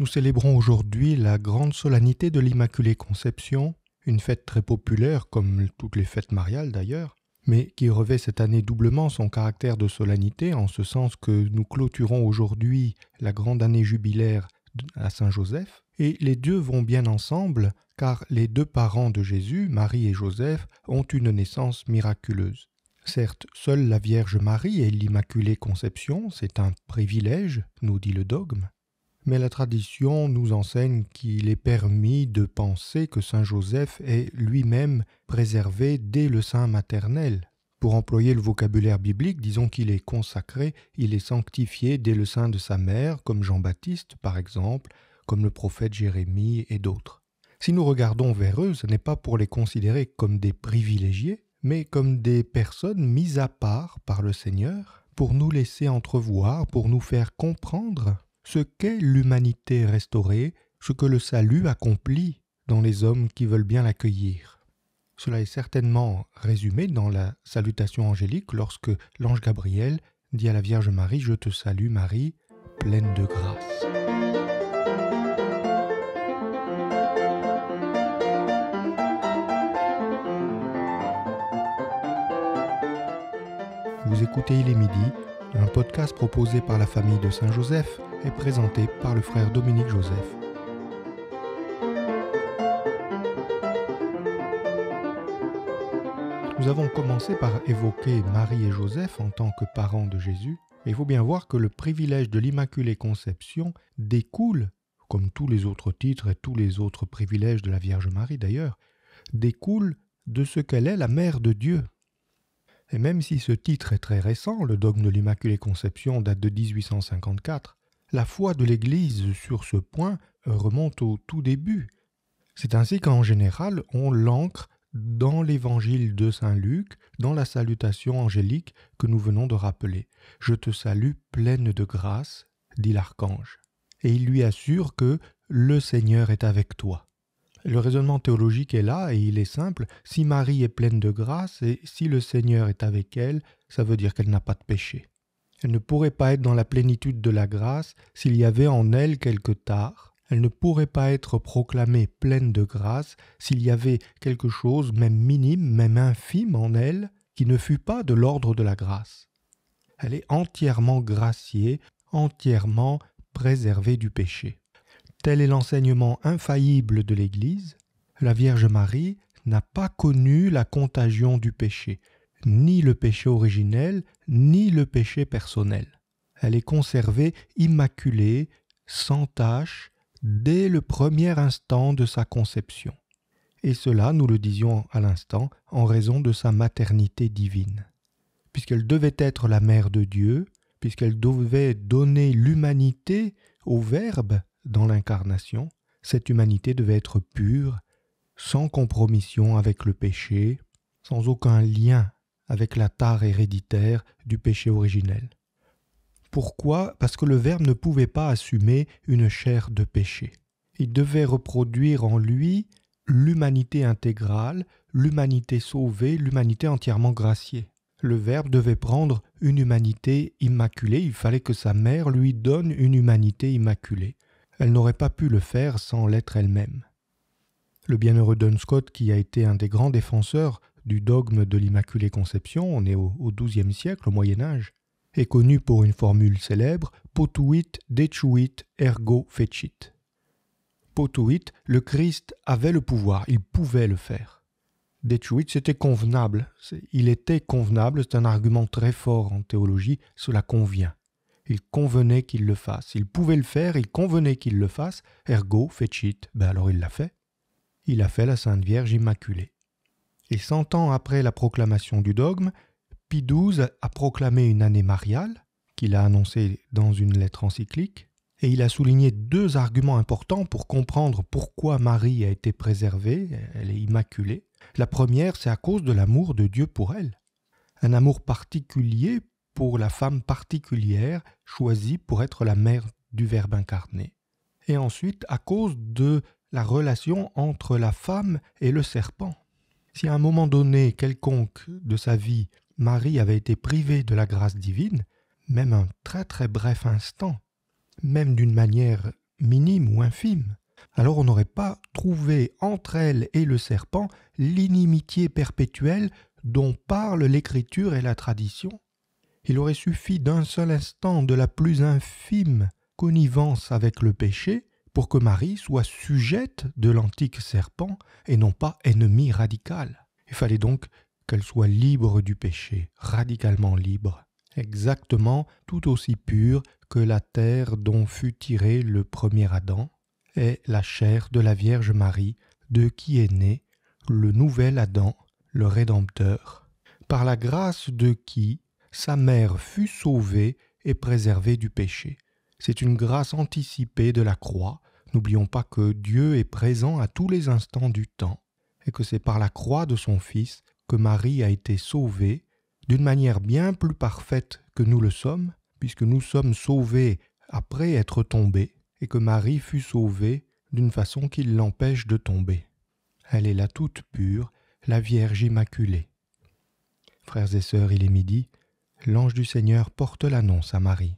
Nous célébrons aujourd'hui la grande solennité de l'Immaculée Conception, une fête très populaire comme toutes les fêtes mariales d'ailleurs, mais qui revêt cette année doublement son caractère de solennité en ce sens que nous clôturons aujourd'hui la grande année jubilaire à Saint Joseph, et les deux vont bien ensemble car les deux parents de Jésus, Marie et Joseph, ont une naissance miraculeuse. Certes, seule la Vierge Marie et l'Immaculée Conception, c'est un privilège, nous dit le dogme, mais la tradition nous enseigne qu'il est permis de penser que Saint Joseph est lui-même préservé dès le sein maternel. Pour employer le vocabulaire biblique, disons qu'il est consacré, il est sanctifié dès le sein de sa mère, comme Jean-Baptiste par exemple, comme le prophète Jérémie et d'autres. Si nous regardons vers eux, ce n'est pas pour les considérer comme des privilégiés, mais comme des personnes mises à part par le Seigneur pour nous laisser entrevoir, pour nous faire comprendre ce qu'est l'humanité restaurée, ce que le salut accomplit dans les hommes qui veulent bien l'accueillir. Cela est certainement résumé dans la salutation angélique lorsque l'ange Gabriel dit à la Vierge Marie Je te salue Marie, pleine de grâce. Vous écoutez Il est midi, un podcast proposé par la famille de Saint-Joseph est présenté par le frère Dominique Joseph. Nous avons commencé par évoquer Marie et Joseph en tant que parents de Jésus, mais il faut bien voir que le privilège de l'Immaculée Conception découle, comme tous les autres titres et tous les autres privilèges de la Vierge Marie d'ailleurs, découle de ce qu'elle est la mère de Dieu. Et même si ce titre est très récent, le dogme de l'Immaculée Conception date de 1854, la foi de l'Église sur ce point euh, remonte au tout début. C'est ainsi qu'en général on l'ancre dans l'évangile de Saint Luc, dans la salutation angélique que nous venons de rappeler. Je te salue pleine de grâce, dit l'archange. Et il lui assure que le Seigneur est avec toi. Le raisonnement théologique est là et il est simple. Si Marie est pleine de grâce et si le Seigneur est avec elle, ça veut dire qu'elle n'a pas de péché. Elle ne pourrait pas être dans la plénitude de la grâce s'il y avait en elle quelque tare. Elle ne pourrait pas être proclamée pleine de grâce s'il y avait quelque chose, même minime, même infime en elle, qui ne fût pas de l'ordre de la grâce. Elle est entièrement graciée, entièrement préservée du péché. Tel est l'enseignement infaillible de l'Église. La Vierge Marie n'a pas connu la contagion du péché, ni le péché originel, ni le péché personnel. Elle est conservée immaculée, sans tache, dès le premier instant de sa conception. Et cela, nous le disions à l'instant, en raison de sa maternité divine. Puisqu'elle devait être la mère de Dieu, puisqu'elle devait donner l'humanité au Verbe dans l'incarnation, cette humanité devait être pure, sans compromission avec le péché, sans aucun lien avec la tare héréditaire du péché originel. Pourquoi Parce que le Verbe ne pouvait pas assumer une chair de péché. Il devait reproduire en lui l'humanité intégrale, l'humanité sauvée, l'humanité entièrement graciée. Le Verbe devait prendre une humanité immaculée, il fallait que sa mère lui donne une humanité immaculée. Elle n'aurait pas pu le faire sans l'être elle-même. Le bienheureux Scott, qui a été un des grands défenseurs du dogme de l'Immaculée Conception, on est au, XIIe siècle, au Moyen Âge, est connu pour une formule célèbre Potuit detuit ergo fecit. Potuit, le Christ avait le pouvoir, il pouvait le faire. Detuit, c'était convenable, il était convenable, c'est un argument très fort en théologie, cela convient. Il convenait qu'il le fasse, il pouvait le faire, il convenait qu'il le fasse, ergo fecit, ben alors il l'a fait. Il a fait la Sainte Vierge Immaculée et cent ans après la proclamation du dogme, Pie XII a proclamé une année mariale, qu'il a annoncée dans une lettre encyclique, et il a souligné deux arguments importants pour comprendre pourquoi Marie a été préservée, elle est immaculée. La première, c'est à cause de l'amour de Dieu pour elle. Un amour particulier pour la femme particulière choisie pour être la mère du Verbe incarné. Et ensuite, à cause de la relation entre la femme et le serpent. Si à un moment donné quelconque de sa vie, Marie avait été privée de la grâce divine, même un très très bref instant, même d'une manière minime ou infime, alors on n'aurait pas trouvé entre elle et le serpent l'inimitié perpétuelle dont parlent l'Écriture et la tradition. Il aurait suffi d'un seul instant de la plus infime connivence avec le péché pour que Marie soit sujette de l'antique serpent et non pas ennemie radicale. Il fallait donc qu'elle soit libre du péché, radicalement libre, exactement tout aussi pure que la terre dont fut tiré le premier Adam et la chair de la Vierge Marie, de qui est né le nouvel Adam, le Rédempteur, par la grâce de qui sa mère fut sauvée et préservée du péché. C'est une grâce anticipée de la croix. N'oublions pas que Dieu est présent à tous les instants du temps, et que c'est par la croix de son Fils que Marie a été sauvée, d'une manière bien plus parfaite que nous le sommes, puisque nous sommes sauvés après être tombés, et que Marie fut sauvée d'une façon qui l'empêche de tomber. Elle est la toute pure, la Vierge Immaculée. Frères et sœurs, il est midi, l'ange du Seigneur porte l'annonce à Marie.